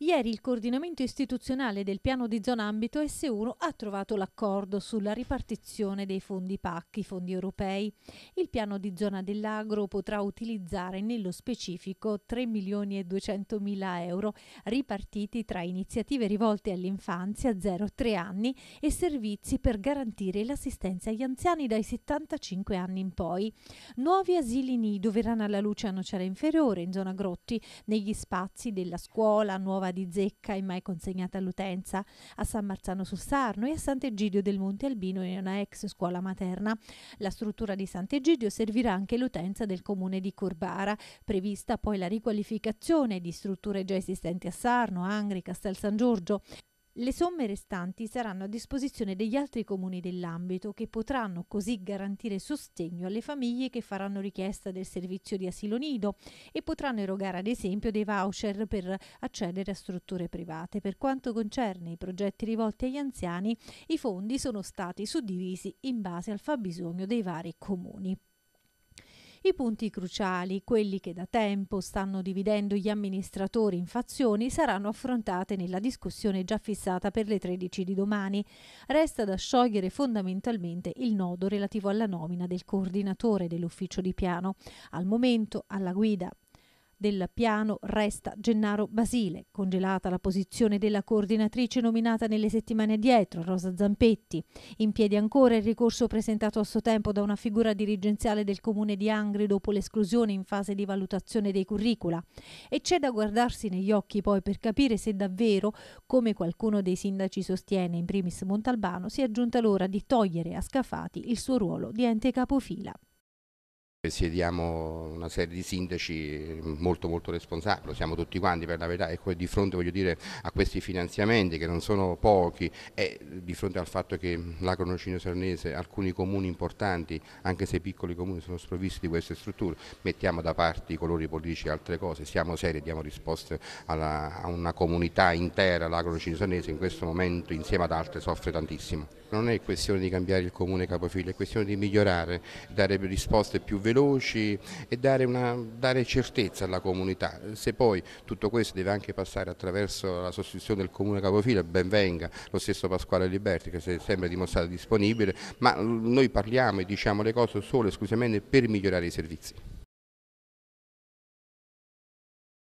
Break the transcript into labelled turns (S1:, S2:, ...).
S1: Ieri il coordinamento istituzionale del piano di zona ambito S1 ha trovato l'accordo sulla ripartizione dei fondi PAC, i fondi europei. Il piano di zona dell'agro potrà utilizzare nello specifico 3 milioni e 200 mila euro ripartiti tra iniziative rivolte all'infanzia 0-3 anni e servizi per garantire l'assistenza agli anziani dai 75 anni in poi. Nuovi asili nido verranno alla luce a Nocera Inferiore, in zona Grotti, negli spazi della scuola Nuova nuova di zecca e mai consegnata all'utenza, a San Marzano sul Sarno e a Sant'Egidio del Monte Albino in una ex scuola materna. La struttura di Sant'Egidio servirà anche l'utenza del comune di Corbara, prevista poi la riqualificazione di strutture già esistenti a Sarno, Angri, Castel San Giorgio. Le somme restanti saranno a disposizione degli altri comuni dell'ambito che potranno così garantire sostegno alle famiglie che faranno richiesta del servizio di asilo nido e potranno erogare ad esempio dei voucher per accedere a strutture private. Per quanto concerne i progetti rivolti agli anziani, i fondi sono stati suddivisi in base al fabbisogno dei vari comuni. I punti cruciali, quelli che da tempo stanno dividendo gli amministratori in fazioni, saranno affrontate nella discussione già fissata per le 13 di domani. Resta da sciogliere fondamentalmente il nodo relativo alla nomina del coordinatore dell'ufficio di piano. Al momento alla guida del piano resta Gennaro Basile, congelata la posizione della coordinatrice nominata nelle settimane addietro, Rosa Zampetti. In piedi ancora il ricorso presentato a suo tempo da una figura dirigenziale del comune di Angri dopo l'esclusione in fase di valutazione dei curricula. E c'è da guardarsi negli occhi poi per capire se davvero, come qualcuno dei sindaci sostiene, in primis Montalbano, si è giunta l'ora di togliere a Scafati il suo ruolo di ente capofila.
S2: Siediamo una serie di sindaci molto, molto responsabili, lo siamo tutti quanti per la verità e di fronte dire, a questi finanziamenti che non sono pochi e di fronte al fatto che l'Acronocino Sarnese, alcuni comuni importanti, anche se piccoli comuni, sono sprovvisti di queste strutture, mettiamo da parte i colori politici e altre cose, siamo seri, diamo risposte alla, a una comunità intera, l'Acronocino Sarnese in questo momento insieme ad altre soffre tantissimo. Non è questione di cambiare il comune capofilo, è questione di migliorare, dare risposte più veloci veloci e dare, una, dare certezza alla comunità. Se poi tutto questo deve anche passare attraverso la sostituzione del comune capofila, ben venga lo stesso Pasquale Liberti che si è sempre dimostrato disponibile, ma noi parliamo e diciamo le cose solo e esclusivamente per migliorare i servizi.